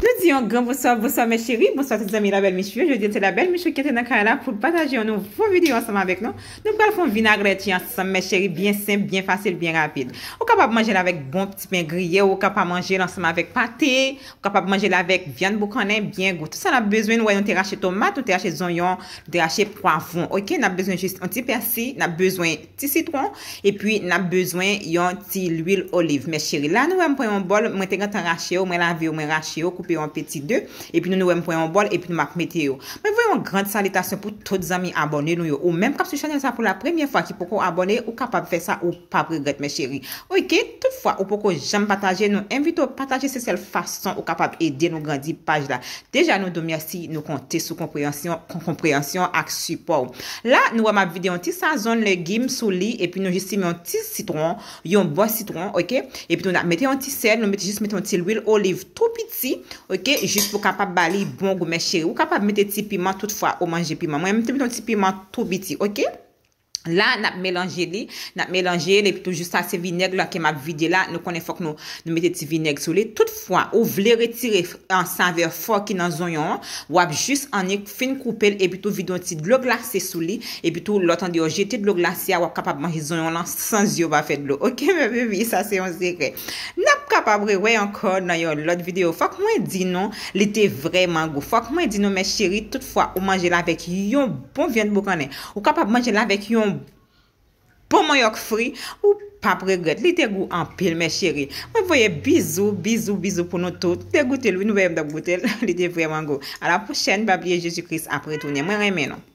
Nou diyon, gran, bouswa, bouswa, mè chéri, bouswa, tèzèmi, la bel mè chou, jò diyon, tèzè la bel mè chou, kète nan kare la pou patajyon nou, pou videyo ansam avèk nou. Nou pral foun vinagre ti ansam, mè chéri, bien simple, bien facile, bien rapide. Ou ka pa manjè la vèk bon ptipen griye, ou ka pa manjè l'ansam avèk pate, ou ka pa manjè la vèk viande bou konen, bien gout. Tèzè la bezwen nou wè yon tè rachè tomate, ou tè rachè zon yon, tè rachè poivon. Ok, nan bezwen jist yon ti persi, nan bezwen ti citron pe an petit 2, epi nou nou m pou an bole, epi nou m ak meteo. M, grand salitasyon pou tout zami abone nou yo. Ou menm kap sou chanel sa pou la premiye fwa ki pokou abone ou kapap fe sa ou pa pregret me cheri. Ok? Tout fwa ou pokou jam pataje, nou envito pataje se sel fason ou kapap ede nou grandi page la. Deja nou domyasi nou kante sou kompreyansyon ak support. La nou wama vide yon ti sazon legim sou li e pi nou jisim yon ti citron, yon bo citron, ok? E pi nou na mette yon ti sel nou mette jis mette yon ti lwil oliv tou piti, ok? Jis pou kapap bali bon go me cheri. Ou kapap mette ti piment tout fwa ou manje piman. Mwen mte biton ti piman tou biti, ok? La, nap melanje li, nap melanje li, pito jist ase vineg la ke map vide la, nou konen fok nou, nou mette ti vineg sou li. Tout fwa ou vle retire an san ver fok ki nan zon yon, wap jist an yon fin koupel, e pito vidon ti dlo glase sou li, e pito lotan di yo jete dlo glase ya wap kapab manje zon yon lan san zyo ba fed lo, ok? Mwen vevi, sa se yon se kre. Nap avre wey ankon nan yon lot videyo. Fak mwen di nou, li te vreman gou. Fak mwen di nou, mwen cheri, tout fwa ou manje la vek yon bon vyen boukane. Ou kapap manje la vek yon bon mayok fri. Ou pap reget. Li te gou anpel mwen cheri. Mwen voye bizou, bizou, bizou pou nou tout. De goutel, li te vreman gou. A la pouchen babye Jezi Kris apretounye. Mwen reme nou.